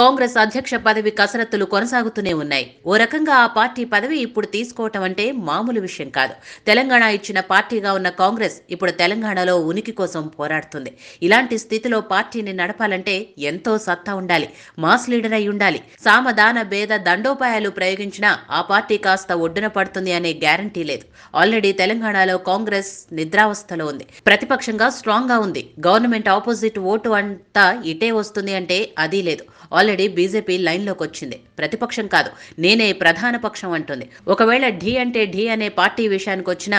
కాంగ్రెస్ అధ్యక్ష పదవి కసరత్తులు కొనసాగుతూనే ఉన్నాయి ఓ రకంగా ఆ పార్టీ పదవి ఇప్పుడు తీసుకోవటం అంటే మామూలు విషయం కాదు తెలంగాణ ఇచ్చిన పార్టీగా ఉన్న కాంగ్రెస్ ఇప్పుడు తెలంగాణలో ఉనికి కోసం పోరాడుతుంది ఇలాంటి స్థితిలో పార్టీని నడపాలంటే ఎంతో సత్తా ఉండాలి మాస్ లీడర్ అయి ఉండాలి సామదాన భేద దండోపాయాలు ప్రయోగించినా ఆ పార్టీ కాస్త ఒడ్డున పడుతుంది అనే గ్యారంటీ లేదు ఆల్రెడీ తెలంగాణలో కాంగ్రెస్ నిద్రావస్థలో ఉంది ప్రతిపక్షంగా స్ట్రాంగ్ గా ఉంది గవర్నమెంట్ ఆపోజిట్ ఓటు అంతా ఇటే వస్తుంది అంటే అది లేదు ఆల్రెడీ బీజేపీ లైన్లోకి వచ్చింది ప్రతిపక్షం కాదు నేనే ప్రధాన పక్షం అంటుంది ఒకవేళ ఢీ అంటే ఢీ అనే పార్టీ విషయానికి వచ్చినా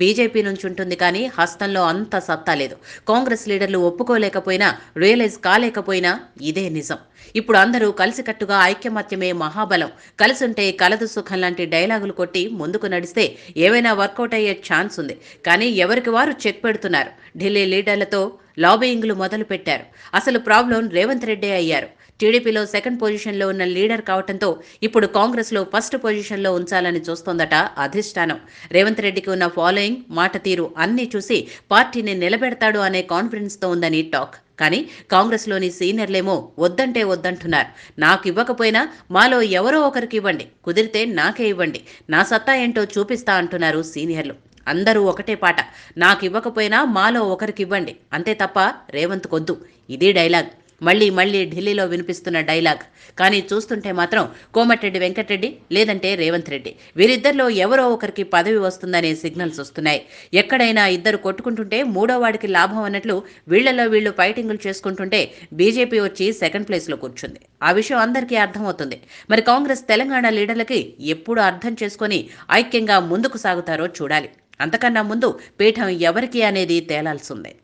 బీజేపీ నుంచి ఉంటుంది కానీ హస్తంలో అంత సత్తా లేదు కాంగ్రెస్ లీడర్లు ఒప్పుకోలేకపోయినా రియలైజ్ కాలేకపోయినా ఇదే నిజం ఇప్పుడు అందరూ కలిసికట్టుగా ఐక్యమత్యమే మహాబలం కలిసుంటే కలదు సుఖం లాంటి డైలాగులు కొట్టి ముందుకు నడిస్తే ఏమైనా వర్కౌట్ అయ్యే ఛాన్స్ ఉంది కానీ ఎవరికి వారు చెక్ పెడుతున్నారు ఢిల్లీ లీడర్లతో మొదలు మొదలుపెట్టారు అసలు ప్రాబ్లం రేవంత్ రెడ్డే అయ్యారు టీడీపీలో సెకండ్ పొజిషన్లో ఉన్న లీడర్ కావడంతో ఇప్పుడు కాంగ్రెస్లో ఫస్ట్ పొజిషన్లో ఉంచాలని చూస్తోందట అధిష్టానం రేవంత్ రెడ్డికి ఉన్న ఫాలోయింగ్ మాట తీరు అన్నీ చూసి పార్టీని నిలబెడతాడు అనే కాన్ఫిడెన్స్తో ఉందని టాక్ కానీ కాంగ్రెస్లోని సీనియర్లేమో వద్దంటే వద్దంటున్నారు నాకు ఇవ్వకపోయినా మాలో ఎవరో ఒకరికి ఇవ్వండి కుదిరితే నాకే ఇవ్వండి నా సత్తా ఏంటో చూపిస్తా అంటున్నారు సీనియర్లు అందరూ ఒకటే పాట నాకు ఇవ్వకపోయినా మాలో ఒకరికి ఇవ్వండి అంతే తప్ప రేవంత్ కొద్దు ఇదే డైలాగ్ మళ్ళీ మళ్ళీ ఢిల్లీలో వినిపిస్తున్న డైలాగ్ కానీ చూస్తుంటే మాత్రం కోమటిరెడ్డి వెంకటరెడ్డి లేదంటే రేవంత్ రెడ్డి వీరిద్దరిలో ఎవరో ఒకరికి పదవి వస్తుందనే సిగ్నల్స్ వస్తున్నాయి ఎక్కడైనా ఇద్దరు కొట్టుకుంటుంటే మూడో వాడికి లాభం అన్నట్లు వీళ్లలో వీళ్లు ఫైటింగులు చేసుకుంటుంటే బీజేపీ వచ్చి సెకండ్ ప్లేస్లో కూర్చుంది ఆ విషయం అందరికీ అర్థమవుతుంది మరి కాంగ్రెస్ తెలంగాణ లీడర్లకి ఎప్పుడు అర్థం చేసుకొని ఐక్యంగా ముందుకు సాగుతారో చూడాలి అంతకన్నా ముందు పీఠం ఎవరికి అనేది తేలాల్సిందే